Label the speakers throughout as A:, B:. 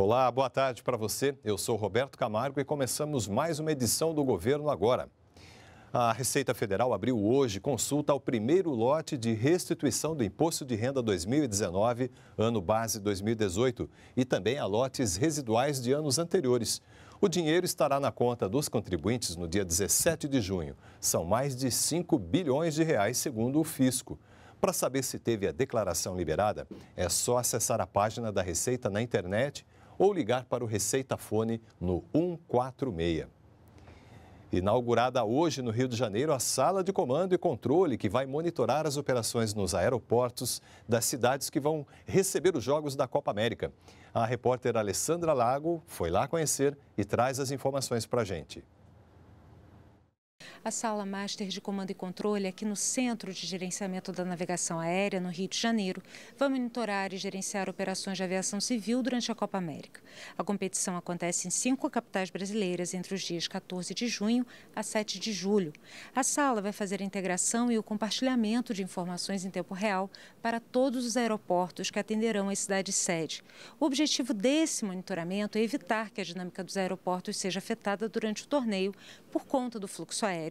A: Olá, boa tarde para você. Eu sou Roberto Camargo e começamos mais uma edição do Governo Agora. A Receita Federal abriu hoje consulta ao primeiro lote de restituição do Imposto de Renda 2019, ano base 2018, e também a lotes residuais de anos anteriores. O dinheiro estará na conta dos contribuintes no dia 17 de junho. São mais de 5 bilhões de reais, segundo o fisco. Para saber se teve a declaração liberada, é só acessar a página da Receita na internet ou ligar para o Receita Fone no 146. Inaugurada hoje no Rio de Janeiro a sala de comando e controle que vai monitorar as operações nos aeroportos das cidades que vão receber os Jogos da Copa América. A repórter Alessandra Lago foi lá conhecer e traz as informações
B: para a gente a Sala Master de Comando e Controle é aqui no Centro de Gerenciamento da Navegação Aérea, no Rio de Janeiro, vai monitorar e gerenciar operações de aviação civil durante a Copa América. A competição acontece em cinco capitais brasileiras entre os dias 14 de junho a 7 de julho. A sala vai fazer a integração e o compartilhamento de informações em tempo real para todos os aeroportos que atenderão a cidade sede. O objetivo desse monitoramento é evitar que a dinâmica dos aeroportos seja afetada durante o torneio por conta do fluxo aéreo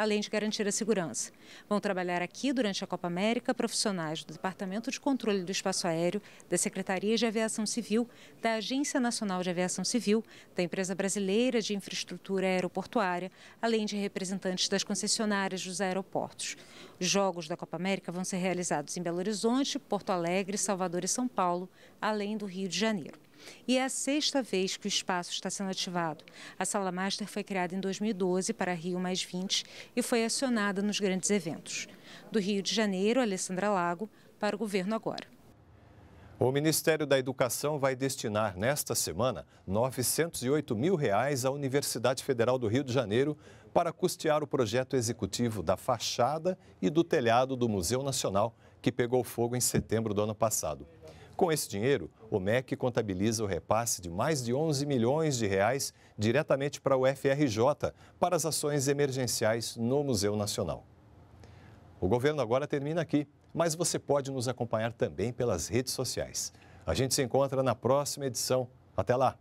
B: além de garantir a segurança. Vão trabalhar aqui durante a Copa América profissionais do Departamento de Controle do Espaço Aéreo, da Secretaria de Aviação Civil, da Agência Nacional de Aviação Civil, da Empresa Brasileira de Infraestrutura Aeroportuária, além de representantes das concessionárias dos aeroportos. Os Jogos da Copa América vão ser realizados em Belo Horizonte, Porto Alegre, Salvador e São Paulo, além do Rio de Janeiro e é a sexta vez que o espaço está sendo ativado. A Sala Master foi criada em 2012 para Rio Mais 20 e foi acionada nos grandes eventos. Do Rio de Janeiro, Alessandra Lago, para o Governo Agora.
A: O Ministério da Educação vai destinar nesta semana 908 mil reais à Universidade Federal do Rio de Janeiro para custear o projeto executivo da fachada e do telhado do Museu Nacional, que pegou fogo em setembro do ano passado. Com esse dinheiro, o MEC contabiliza o repasse de mais de 11 milhões de reais diretamente para o FRJ, para as ações emergenciais no Museu Nacional. O governo agora termina aqui, mas você pode nos acompanhar também pelas redes sociais. A gente se encontra na próxima edição. Até lá!